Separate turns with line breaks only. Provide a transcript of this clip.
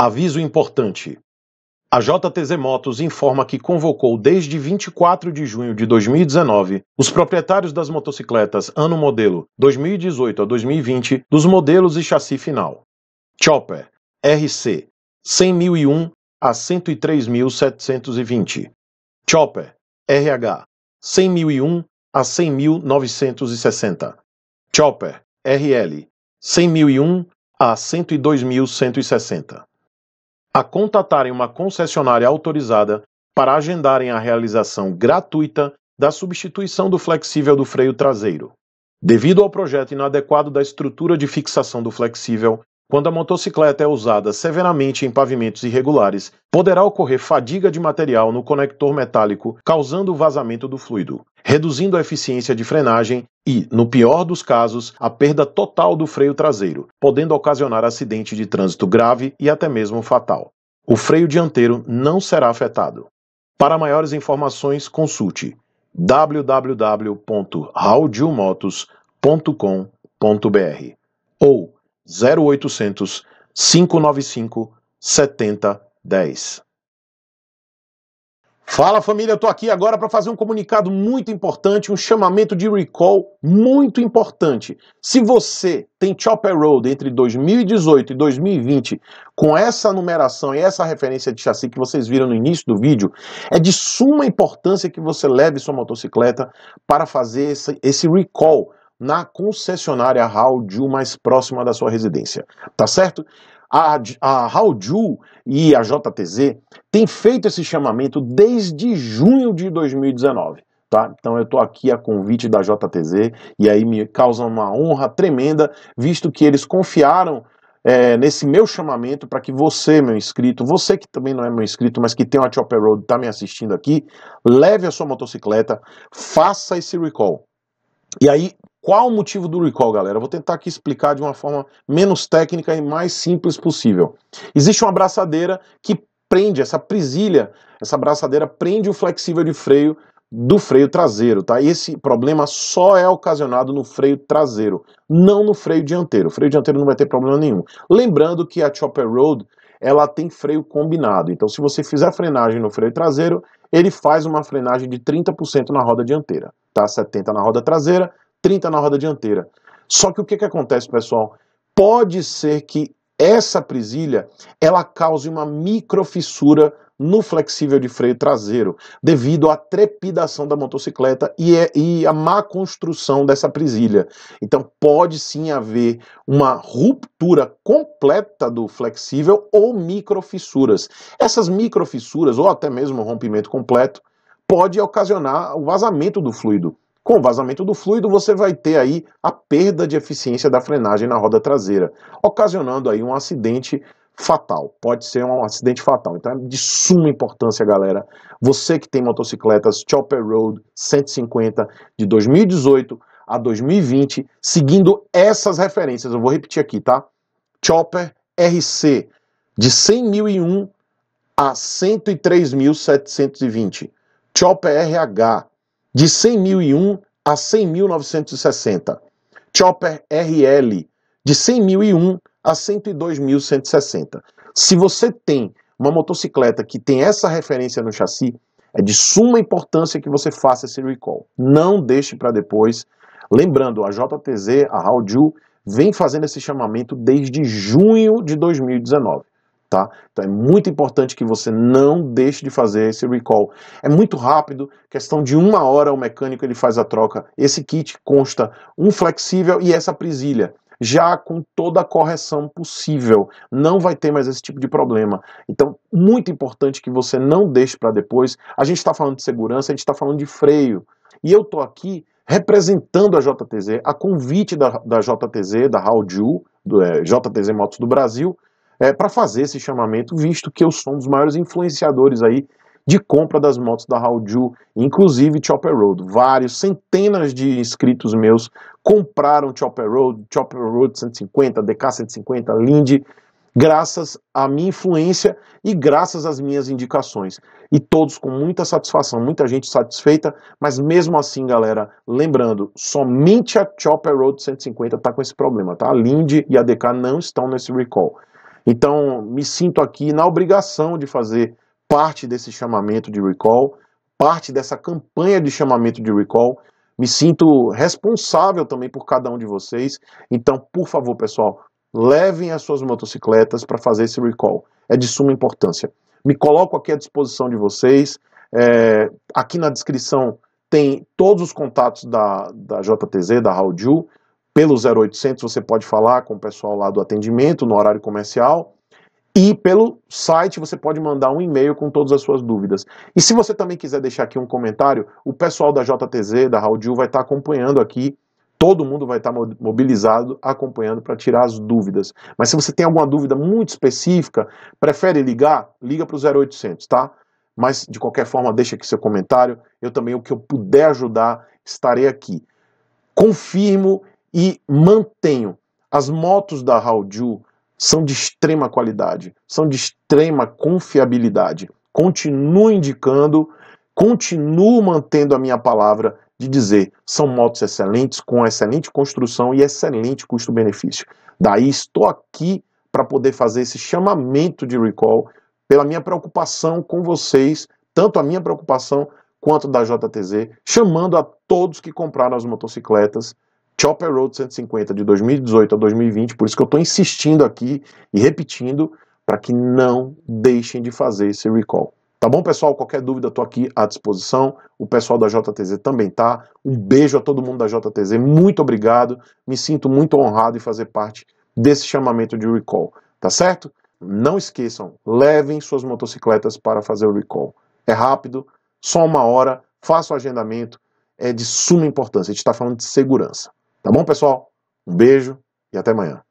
Aviso importante. A JTZ Motos informa que convocou desde 24 de junho de 2019 os proprietários das motocicletas ano modelo 2018 a 2020 dos modelos e chassi final. Chopper RC 100.001 a 103.720. Chopper RH 100.001 a 100.960. Chopper RL 100.001 a 102.160 a contatarem uma concessionária autorizada para agendarem a realização gratuita da substituição do flexível do freio traseiro. Devido ao projeto inadequado da estrutura de fixação do flexível, quando a motocicleta é usada severamente em pavimentos irregulares, poderá ocorrer fadiga de material no conector metálico, causando o vazamento do fluido, reduzindo a eficiência de frenagem e, no pior dos casos, a perda total do freio traseiro, podendo ocasionar acidente de trânsito grave e até mesmo fatal. O freio dianteiro não será afetado. Para maiores informações, consulte www.raudiomotos.com.br ou 0800 595 7010. Fala família, eu tô aqui agora para fazer um comunicado muito importante, um chamamento de recall muito importante. Se você tem Chopper Road entre 2018 e 2020, com essa numeração e essa referência de chassi que vocês viram no início do vídeo, é de suma importância que você leve sua motocicleta para fazer esse, esse recall na concessionária Raul mais próxima da sua residência, tá certo? A, a e a JTZ têm feito esse chamamento desde junho de 2019. Tá? Então eu estou aqui a convite da JTZ e aí me causa uma honra tremenda, visto que eles confiaram é, nesse meu chamamento para que você, meu inscrito, você que também não é meu inscrito, mas que tem uma Chopper Road, está me assistindo aqui, leve a sua motocicleta, faça esse recall. E aí, qual o motivo do recall, galera? Eu vou tentar aqui explicar de uma forma menos técnica e mais simples possível. Existe uma abraçadeira que prende, essa prisilha, essa abraçadeira prende o flexível de freio do freio traseiro, tá? E esse problema só é ocasionado no freio traseiro, não no freio dianteiro. O freio dianteiro não vai ter problema nenhum. Lembrando que a Chopper Road, ela tem freio combinado. Então, se você fizer frenagem no freio traseiro, ele faz uma frenagem de 30% na roda dianteira, tá? 70 na roda traseira, 30 na roda dianteira. Só que o que, que acontece, pessoal? Pode ser que essa presilha ela cause uma microfissura no flexível de freio traseiro, devido à trepidação da motocicleta e, é, e a má construção dessa presilha. Então pode sim haver uma ruptura completa do flexível ou microfissuras. Essas microfissuras ou até mesmo um rompimento completo pode ocasionar o vazamento do fluido. Com o vazamento do fluido, você vai ter aí a perda de eficiência da frenagem na roda traseira, ocasionando aí um acidente fatal. Pode ser um acidente fatal. Então é de suma importância, galera. Você que tem motocicletas Chopper Road 150 de 2018 a 2020, seguindo essas referências, eu vou repetir aqui, tá? Chopper RC de 100.001 a 103.720. Chopper RH de 100.001 a 100.960. Chopper RL, de 100.001 a 102.160. Se você tem uma motocicleta que tem essa referência no chassi, é de suma importância que você faça esse recall. Não deixe para depois. Lembrando, a JTZ, a Raul vem fazendo esse chamamento desde junho de 2019. Tá? Então é muito importante que você não deixe de fazer esse recall. É muito rápido, questão de uma hora o mecânico ele faz a troca. Esse kit consta um flexível e essa presilha já com toda a correção possível. Não vai ter mais esse tipo de problema. Então, muito importante que você não deixe para depois. A gente está falando de segurança, a gente está falando de freio. E eu estou aqui representando a JTZ, a convite da, da JTZ, da Raul Ju, do é, eh, JTZ Motos do Brasil, é, para fazer esse chamamento, visto que eu sou um dos maiores influenciadores aí de compra das motos da Haoju, inclusive Chopper Road. Vários, centenas de inscritos meus compraram Chopper Road, Chopper Road 150, DK 150, Lindy, graças à minha influência e graças às minhas indicações. E todos com muita satisfação, muita gente satisfeita, mas mesmo assim, galera, lembrando, somente a Chopper Road 150 está com esse problema, tá? A Lindy e a DK não estão nesse recall. Então, me sinto aqui na obrigação de fazer parte desse chamamento de recall, parte dessa campanha de chamamento de recall. Me sinto responsável também por cada um de vocês. Então, por favor, pessoal, levem as suas motocicletas para fazer esse recall. É de suma importância. Me coloco aqui à disposição de vocês. É, aqui na descrição tem todos os contatos da, da JTZ, da Raul Ju. Pelo 0800 você pode falar com o pessoal lá do atendimento, no horário comercial. E pelo site você pode mandar um e-mail com todas as suas dúvidas. E se você também quiser deixar aqui um comentário, o pessoal da JTZ, da Raudil, vai estar tá acompanhando aqui. Todo mundo vai estar tá mobilizado acompanhando para tirar as dúvidas. Mas se você tem alguma dúvida muito específica, prefere ligar? Liga para o 0800, tá? Mas de qualquer forma, deixa aqui seu comentário. Eu também, o que eu puder ajudar, estarei aqui. Confirmo e mantenho. As motos da Haoju são de extrema qualidade, são de extrema confiabilidade. Continuo indicando, continuo mantendo a minha palavra de dizer são motos excelentes, com excelente construção e excelente custo-benefício. Daí estou aqui para poder fazer esse chamamento de recall pela minha preocupação com vocês, tanto a minha preocupação quanto da JTZ, chamando a todos que compraram as motocicletas Chopper Road 150 de 2018 a 2020, por isso que eu estou insistindo aqui e repetindo para que não deixem de fazer esse recall. Tá bom, pessoal? Qualquer dúvida, estou aqui à disposição. O pessoal da JTZ também tá. Um beijo a todo mundo da JTZ. Muito obrigado. Me sinto muito honrado em fazer parte desse chamamento de recall. Tá certo? Não esqueçam, levem suas motocicletas para fazer o recall. É rápido, só uma hora, faça o agendamento. É de suma importância. A gente está falando de segurança. Tá bom, pessoal? Um beijo e até amanhã.